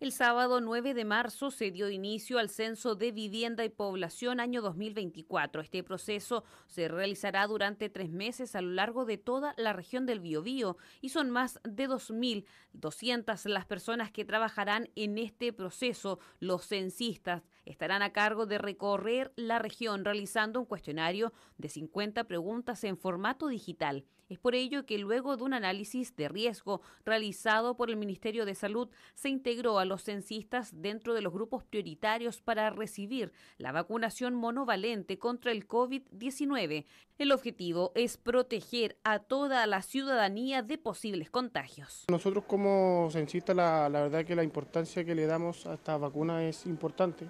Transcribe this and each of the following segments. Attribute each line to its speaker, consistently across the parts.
Speaker 1: El sábado 9 de marzo se dio inicio al Censo de Vivienda y Población año 2024. Este proceso se realizará durante tres meses a lo largo de toda la región del Biobío y son más de 2.200 las personas que trabajarán en este proceso, los censistas estarán a cargo de recorrer la región realizando un cuestionario de 50 preguntas en formato digital. Es por ello que luego de un análisis de riesgo realizado por el Ministerio de Salud, se integró a los censistas dentro de los grupos prioritarios para recibir la vacunación monovalente contra el COVID-19. El objetivo es proteger a toda la ciudadanía de posibles contagios.
Speaker 2: Nosotros como censistas la, la verdad que la importancia que le damos a esta vacuna es importante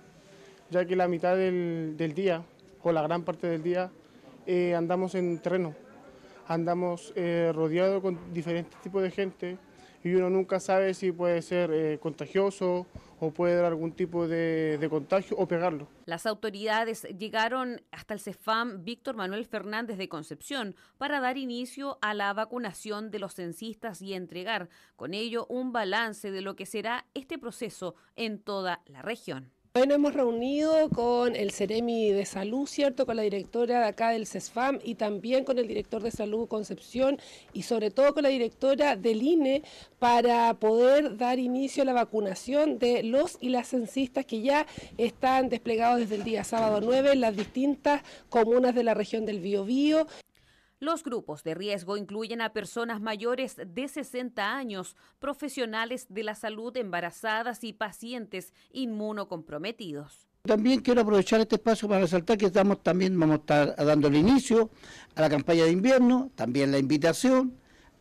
Speaker 2: ya que la mitad del, día, o la gran parte del día, eh, andamos en terreno, andamos eh, rodeados con diferentes tipos de gente y uno nunca sabe si puede ser eh, contagioso o puede dar algún tipo de, de, contagio o pegarlo.
Speaker 1: Las autoridades llegaron hasta el CEFAM Víctor Manuel Fernández de Concepción para dar inicio a la vacunación de los censistas y entregar con ello un balance de lo que será este proceso en toda la región.
Speaker 3: Hoy hemos reunido con el Ceremi de Salud, ¿cierto? Con la directora de acá del CESFAM y también con el director de Salud Concepción y sobre todo con la directora del INE para poder dar inicio a la vacunación de los y las censistas que ya están desplegados desde el día sábado 9 en las distintas comunas de la región del Biobío.
Speaker 1: Los grupos de riesgo incluyen a personas mayores de 60 años, profesionales de la salud embarazadas y pacientes inmunocomprometidos.
Speaker 4: También quiero aprovechar este espacio para resaltar que estamos también vamos a estar dando el inicio a la campaña de invierno, también la invitación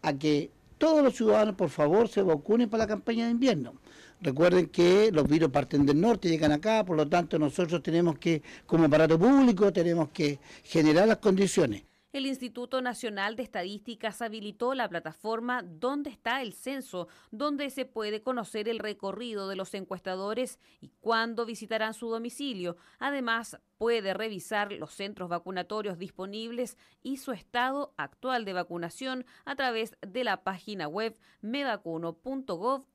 Speaker 4: a que todos los ciudadanos por favor se vacunen para la campaña de invierno. Recuerden que los virus parten del norte, llegan acá, por lo tanto nosotros tenemos que, como aparato público, tenemos que generar las condiciones
Speaker 1: el Instituto Nacional de Estadísticas habilitó la plataforma Dónde está el censo, donde se puede conocer el recorrido de los encuestadores y cuándo visitarán su domicilio. Además, puede revisar los centros vacunatorios disponibles y su estado actual de vacunación a través de la página web mevacuno.gov.cl.